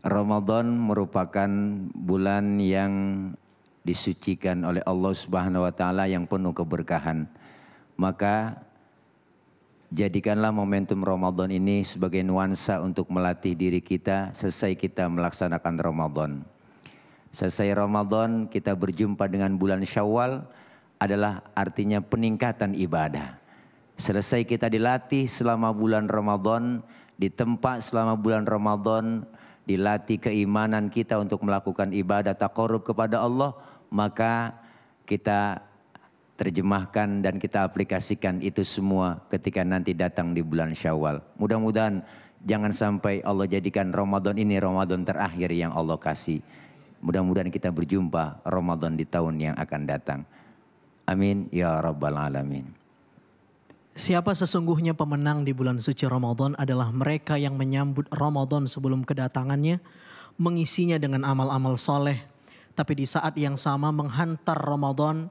Ramadan merupakan bulan yang disucikan oleh Allah Subhanahu wa taala yang penuh keberkahan. Maka jadikanlah momentum Ramadan ini sebagai nuansa untuk melatih diri kita selesai kita melaksanakan Ramadan. Selesai Ramadan kita berjumpa dengan bulan Syawal adalah artinya peningkatan ibadah. Selesai kita dilatih selama bulan Ramadan, ditempa selama bulan Ramadan, dilatih keimanan kita untuk melakukan ibadah takorub kepada Allah, maka kita terjemahkan dan kita aplikasikan itu semua ketika nanti datang di bulan Syawal. Mudah-mudahan jangan sampai Allah jadikan Ramadan ini Ramadan terakhir yang Allah kasih. Mudah-mudahan kita berjumpa Ramadan di tahun yang akan datang. Amin ya rabbal alamin. Siapa sesungguhnya pemenang di bulan suci Ramadan adalah mereka yang menyambut Ramadan sebelum kedatangannya, mengisinya dengan amal-amal soleh, tapi di saat yang sama menghantar Ramadan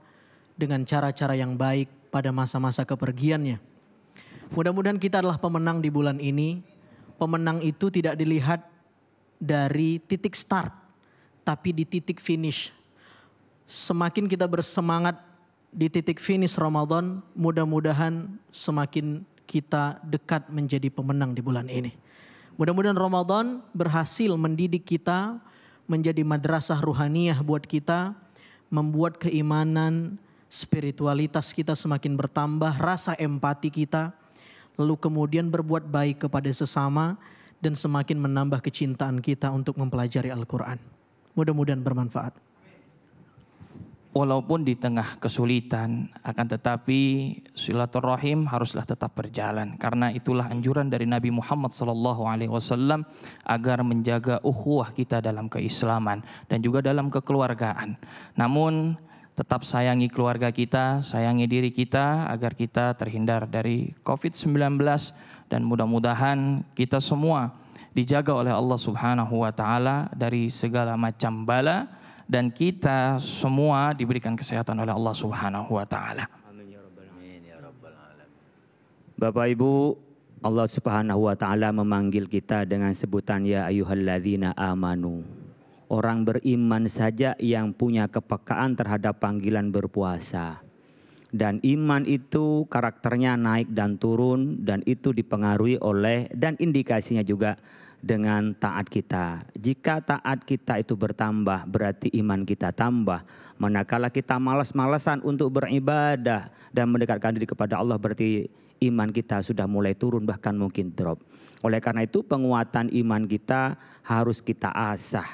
dengan cara-cara yang baik pada masa-masa kepergiannya. Mudah-mudahan kita adalah pemenang di bulan ini. Pemenang itu tidak dilihat dari titik start, tapi di titik finish. Semakin kita bersemangat di titik finish Ramadan mudah-mudahan semakin kita dekat menjadi pemenang di bulan ini. Mudah-mudahan Ramadan berhasil mendidik kita menjadi madrasah ruhaniyah buat kita, membuat keimanan, spiritualitas kita semakin bertambah, rasa empati kita, lalu kemudian berbuat baik kepada sesama dan semakin menambah kecintaan kita untuk mempelajari Al-Qur'an. Mudah-mudahan bermanfaat walaupun di tengah kesulitan, akan tetapi silaturahim haruslah tetap berjalan karena itulah anjuran dari Nabi Muhammad SAW agar menjaga ukhuwah kita dalam keislaman dan juga dalam kekeluargaan. Namun tetap sayangi keluarga kita, sayangi diri kita agar kita terhindar dari COVID-19 dan mudah-mudahan kita semua dijaga oleh Allah Subhanahu wa taala dari segala macam bala dan kita semua diberikan kesehatan oleh Allah Subhanahu wa taala. Ya ya Bapak Ibu, Allah Subhanahu wa taala memanggil kita dengan sebutan ya ayyuhalladzina amanu. Orang beriman saja yang punya kepekaan terhadap panggilan berpuasa. Dan iman itu karakternya naik dan turun dan itu dipengaruhi oleh dan indikasinya juga dengan taat kita. Jika taat kita itu bertambah, berarti iman kita tambah. Manakala kita malas-malasan untuk beribadah dan mendekatkan diri kepada Allah, berarti iman kita sudah mulai turun, bahkan mungkin drop. Oleh karena itu, penguatan iman kita harus kita asah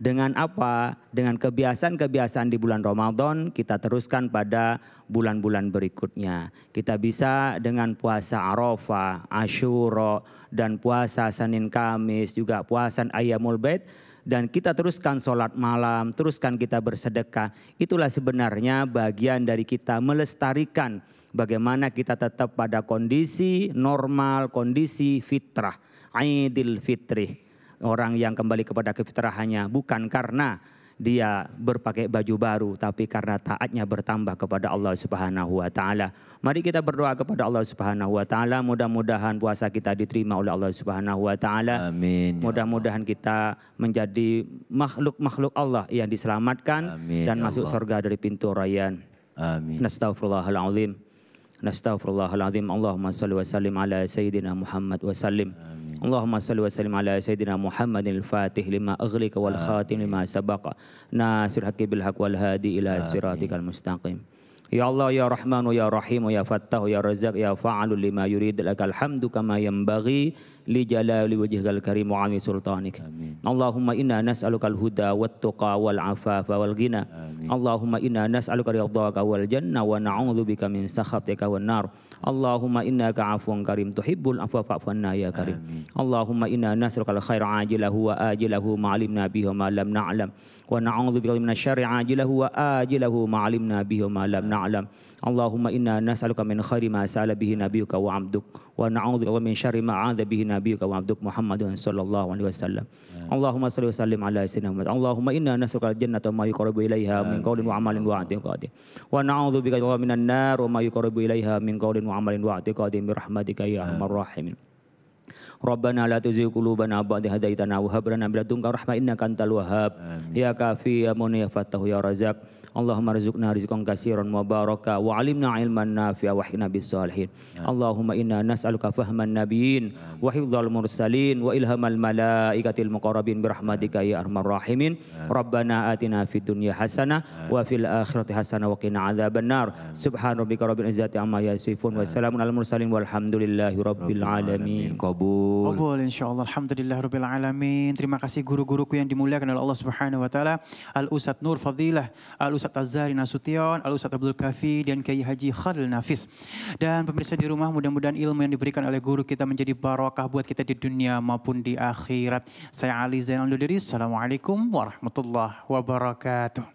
dengan apa? Dengan kebiasaan-kebiasaan di bulan Ramadan kita teruskan pada bulan-bulan berikutnya. Kita bisa dengan puasa Arafah, Ashura, dan puasa Senin Kamis, juga puasa Ayamul Bait dan kita teruskan sholat malam, teruskan kita bersedekah. Itulah sebenarnya bagian dari kita melestarikan bagaimana kita tetap pada kondisi normal, kondisi fitrah, aidil fitrih orang yang kembali kepada kefitrahannya bukan karena dia berpakai baju baru tapi karena taatnya bertambah kepada Allah Subhanahu wa taala. Mari kita berdoa kepada Allah Subhanahu wa taala mudah-mudahan puasa kita diterima oleh Allah Subhanahu wa taala. Amin. Ya mudah-mudahan kita menjadi makhluk-makhluk Allah yang diselamatkan Amin, dan ya masuk masuk surga dari pintu rayyan. Amin. Nastaghfirullahalazim. Nastaghfirullahalazim. Allahumma shalli wa sallim ala sayyidina Muhammad wa sallim. Amin. اللهم صل وسلم على سيدنا محمد الفاتح لما أغلق والخاتم لما سبق ناصر الحق بالحق والهادي إلى صراطك المستقيم Ya Allah, Ya Rahmanu, Ya Rahimu, Ya Fattah Ya Razak, Ya Fa'alu lima yurid lakal hamdu kama yambagi li jalali wajhikal karim wa ami sultanik. Amin. Allahumma inna nas'alukal huda wat tuqa wal afafa wal ghina. Amin. Allahumma inna nas'aluka ridhaka wal janna wa na'udzubika min sakhatika wan nar. Allahumma innaka afuwun karim tuhibbul afwa fa'fu anna ya karim. Amin. Allahumma inna nas'alukal khaira ajilahu wa ajilahu ma'alimna bihi wa ma lam na'lam wa na'udzubika minasy syarri ajilahu wa ajilahu ma'alimna bihi wa ma lam na'lam. أعلم اللهم إنا نسألك من خير ما سأل به نبيك وعبدك ونعوذ بك من شر ما عاذ به نبيك وعبدك محمد صلى الله عليه وسلم اللهم صل وسلم على سيدنا محمد اللهم إنا نسألك الجنة وما يقرب إليها من قول وعمل واعتقاد ونعوذ بك من النار وما يقرب إليها من قول وعمل واعتقاد برحمتك يا أرحم الراحمين ربنا لا تزغ قلوبنا بعد هديتنا وهب لنا من لدنك رحمة إنك أنت الوهاب يا كافي يا من يا فتح يا رزاق Allahumma rizukna rizukan kasiran mubaraka wa alimna ilman nafi'a wa hina bis salihin. Ya. Allahumma inna nas'aluka fahman nabiyyin wa hifdhal mursalin wa ilhamal malaikatil muqarrabin birahmatika ya arhamar rahimin. Ya. Rabbana atina fid dunya hasanah ya. wa fil akhirati hasanah wa qina adzabannar. Subhan rabbika rabbil izzati amma yasifun wa salamun al mursalin walhamdulillahi rabbil alamin. Qabul. Qabul insyaallah alhamdulillah rabbil alamin. Terima kasih guru-guruku yang dimuliakan oleh Allah Subhanahu wa taala. Al Ustaz Nur Fadilah, Al Ustaz Ustaz Tazari Nasution, Al Ustaz Abdul Kafi, dan Kiai Haji Khalil Nafis. Dan pemirsa di rumah mudah-mudahan ilmu yang diberikan oleh guru kita menjadi barokah buat kita di dunia maupun di akhirat. Saya Ali Zainal Dudiri, Assalamualaikum warahmatullahi wabarakatuh.